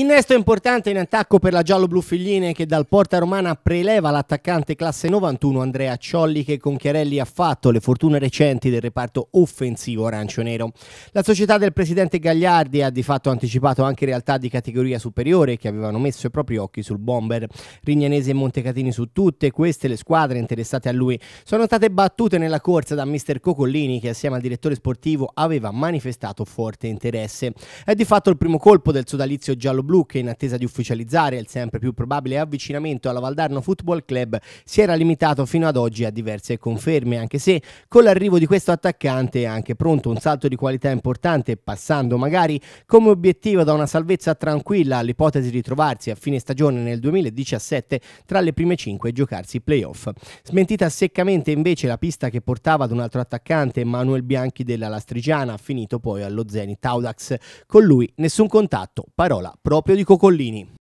Innesto importante in attacco per la giallo-blu Figline che dal porta romana preleva l'attaccante classe 91 Andrea Ciolli che con Chiarelli ha fatto le fortune recenti del reparto offensivo arancio-nero. La società del presidente Gagliardi ha di fatto anticipato anche realtà di categoria superiore che avevano messo i propri occhi sul bomber. Rignanese e Montecatini su tutte queste le squadre interessate a lui sono state battute nella corsa da mister Cocollini che assieme al direttore sportivo aveva manifestato forte interesse. È di fatto il primo colpo del sodalizio giallo blu blu che in attesa di ufficializzare il sempre più probabile avvicinamento alla Valdarno Football Club si era limitato fino ad oggi a diverse conferme, anche se con l'arrivo di questo attaccante è anche pronto un salto di qualità importante, passando magari come obiettivo da una salvezza tranquilla all'ipotesi di trovarsi a fine stagione nel 2017 tra le prime 5 e giocarsi playoff. Smentita seccamente invece la pista che portava ad un altro attaccante, Manuel Bianchi della Lastrigiana, finito poi allo Zenit Audax. Con lui nessun contatto, parola pro proprio di Cocollini.